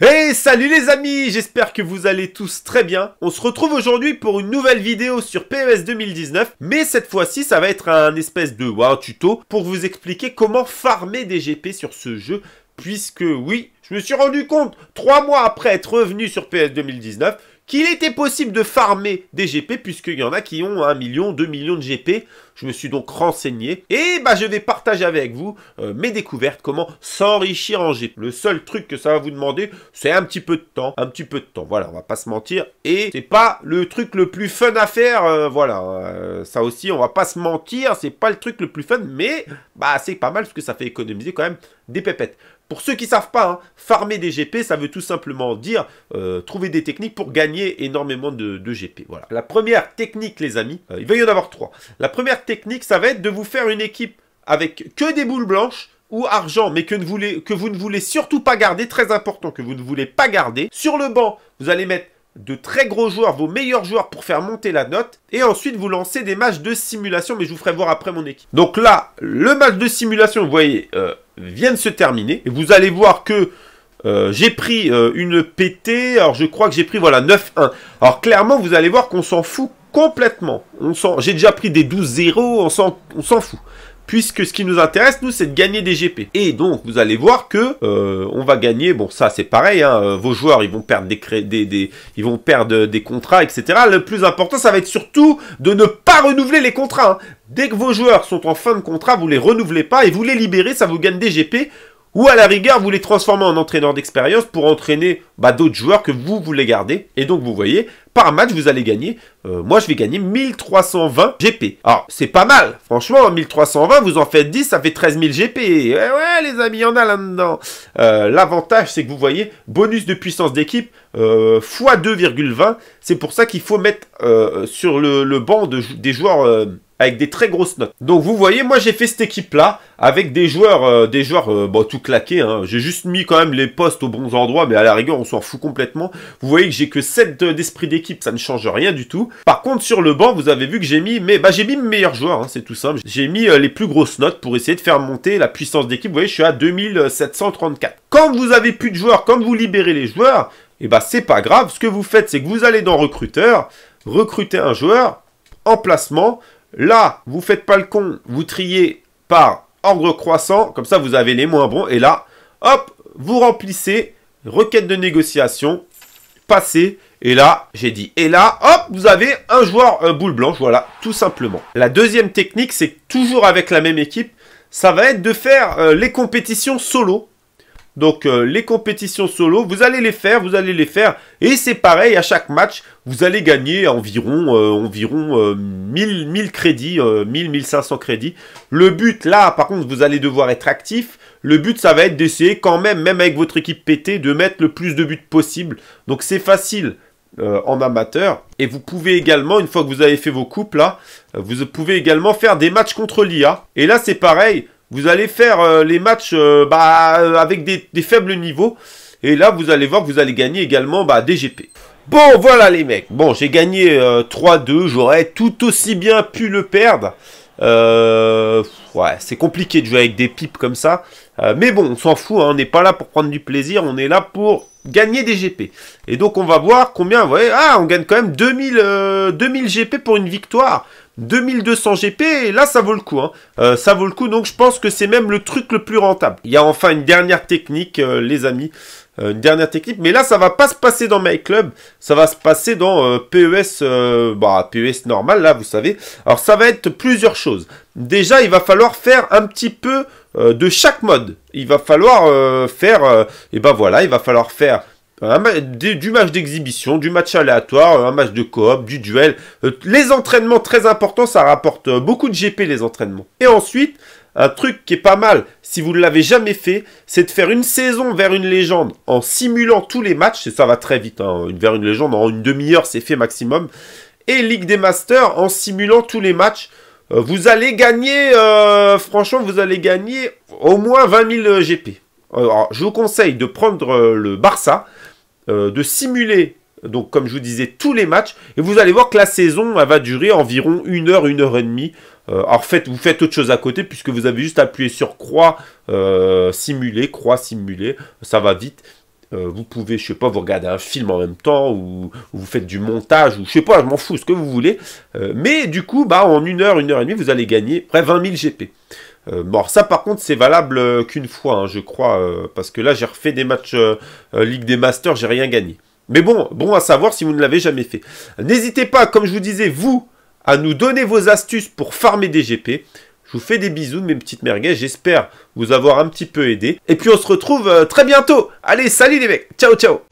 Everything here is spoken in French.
Hey salut les amis, j'espère que vous allez tous très bien. On se retrouve aujourd'hui pour une nouvelle vidéo sur PES 2019, mais cette fois-ci ça va être un espèce de wow, tuto pour vous expliquer comment farmer des GP sur ce jeu, puisque oui, je me suis rendu compte, trois mois après être revenu sur PES 2019, qu'il était possible de farmer des GP, puisqu'il y en a qui ont 1 million, 2 millions de GP, je me suis donc renseigné et bah, je vais partager avec vous euh, mes découvertes, comment s'enrichir en GP, Le seul truc que ça va vous demander, c'est un petit peu de temps, un petit peu de temps. Voilà, on va pas se mentir. Et c'est pas le truc le plus fun à faire, euh, voilà. Euh, ça aussi, on va pas se mentir, c'est pas le truc le plus fun, mais bah c'est pas mal parce que ça fait économiser quand même des pépettes. Pour ceux qui savent pas, hein, farmer des GP, ça veut tout simplement dire trouver des techniques pour gagner énormément de, GP. Voilà. La première technique, les amis, il va y en avoir trois. La première technique, ça va être de vous faire une équipe avec que des boules blanches ou argent, mais que, ne voulez, que vous ne voulez surtout pas garder, très important, que vous ne voulez pas garder. Sur le banc, vous allez mettre de très gros joueurs, vos meilleurs joueurs pour faire monter la note. Et ensuite, vous lancez des matchs de simulation, mais je vous ferai voir après mon équipe. Donc là, le match de simulation, vous voyez, euh, vient de se terminer. Et vous allez voir que euh, j'ai pris euh, une PT, alors je crois que j'ai pris, voilà, 9-1. Alors clairement, vous allez voir qu'on s'en fout Complètement. On j'ai déjà pris des 12-0, on s'en, fout puisque ce qui nous intéresse, nous, c'est de gagner des GP. Et donc, vous allez voir que euh, on va gagner. Bon, ça, c'est pareil. Hein, euh, vos joueurs, ils vont perdre des, des, ils vont perdre euh, des contrats, etc. Le plus important, ça va être surtout de ne pas renouveler les contrats. Hein. Dès que vos joueurs sont en fin de contrat, vous les renouvelez pas et vous les libérez, ça vous gagne des GP ou à la rigueur, vous les transformez en entraîneurs d'expérience pour entraîner bah, d'autres joueurs que vous voulez garder. Et donc vous voyez, par match, vous allez gagner, euh, moi je vais gagner 1320 GP. Alors, c'est pas mal, franchement, 1320, vous en faites 10, ça fait 13 000 GP. Ouais, les amis, il y en a là-dedans. Euh, l'avantage, c'est que vous voyez, bonus de puissance d'équipe, euh, x 2,20, c'est pour ça qu'il faut mettre sur le, banc des joueurs avec des très grosses notes. Donc vous voyez, moi j'ai fait cette équipe-là avec des joueurs, euh, des joueurs euh, bon, tout claqués. Hein. J'ai juste mis quand même les postes aux bons endroits, mais à la rigueur on s'en fout complètement. Vous voyez que j'ai que 7 euh, d'esprit d'équipe, ça ne change rien du tout. Par contre sur le banc, vous avez vu que j'ai mis, mais bah, j'ai mis mes meilleurs joueurs, hein, c'est tout simple. J'ai mis les plus grosses notes pour essayer de faire monter la puissance d'équipe. Vous voyez, je suis à 2734. Quand vous avez plus de joueurs, quand vous libérez les joueurs, et eh bah c'est pas grave. Ce que vous faites, c'est que vous allez dans recruteur, recruter un joueur, emplacement, Là, vous faites pas le con, vous triez par ordre croissant, comme ça vous avez les moins bons. Et là, hop, vous remplissez requête de négociation, passez, Et là, j'ai dit, et là, hop, vous avez un joueur un boule blanche, voilà, tout simplement. La deuxième technique, c'est toujours avec la même équipe, ça va être de faire euh, les compétitions solo. Donc euh, les compétitions solo, vous allez les faire, vous allez les faire. Et c'est pareil, à chaque match, vous allez gagner environ, euh, environ 1000, euh, 1000 crédits, 1000, 1500 crédits. Le but là, par contre, vous allez devoir être actif. Le but, ça va être d'essayer quand même, même avec votre équipe pétée, de mettre le plus de buts possible. Donc c'est facile. en amateur. Et vous pouvez également, une fois que vous avez fait vos coupes là, vous pouvez également faire des matchs contre l'IA. Et là c'est pareil, vous allez faire euh, les matchs euh, bah, euh, avec des, faibles niveaux. Et là, vous allez voir que vous allez gagner également bah, des GP. Bon, voilà les mecs. Bon, j'ai gagné 3-2. J'aurais tout aussi bien pu le perdre. ouais, c'est compliqué de jouer avec des pipes comme ça. mais bon, on s'en fout, hein. on n'est pas là pour prendre du plaisir, on est là pour gagner des GP. Et donc on va voir combien, vous ah, on gagne quand même 2000, 2000 GP pour une victoire. 2200 GP, et là ça vaut le coup. Hein. Euh, ça vaut le coup, donc je pense que c'est même le truc le plus rentable. Il y a enfin une dernière technique, euh, les amis. Euh, une dernière technique, mais là ça va pas se passer dans My Club, ça va se passer dans PES, bah, PES normal là, vous savez. Alors ça va être plusieurs choses. Déjà, il va falloir faire un petit peu de chaque mode. Il va falloir faire, et ben voilà, il va falloir faire du match d'exhibition, du match aléatoire, euh, un match de coop, du duel. Euh, les entraînements, très importants, ça rapporte euh, beaucoup de GP les entraînements. Et ensuite, un truc qui est pas mal, si vous ne l'avez jamais fait, c'est de faire une saison vers une légende en simulant tous les matchs, et ça va très vite, hein, vers une légende, en une demi-heure c'est fait maximum, et Ligue des Masters en simulant tous les matchs. vous allez gagner, franchement, vous allez gagner au moins 20 000 GP. Euh, je vous conseille de prendre euh, le Barça, euh, de simuler, donc comme je vous disais, tous les matchs, et vous allez voir que la saison, va durer environ une heure, une heure et demie. alors faites, vous faites autre chose à côté, puisque vous avez juste appuyé sur croix, simuler, croix, simuler, ça va vite. Euh, vous pouvez, je sais pas, vous regardez un film en même temps, ou, vous faites du montage, ou je sais pas, je m'en fous, ce que vous voulez. Euh, mais du coup, bah, en une heure, une heure et demie, vous allez gagner près 20 000 GP. bon, ça par contre c'est valable euh, qu'une fois, hein, je crois, parce que là j'ai refait des matchs Ligue des Masters, j'ai rien gagné. Mais bon, bon à savoir si vous ne l'avez jamais fait. N'hésitez pas, comme je vous disais, vous, à nous donner vos astuces pour farmer des GP. Je vous fais des bisous mes petites merguez. J'espère vous avoir un petit peu aidé. Et puis on se retrouve euh, très bientôt. Allez, salut les mecs. Ciao, ciao.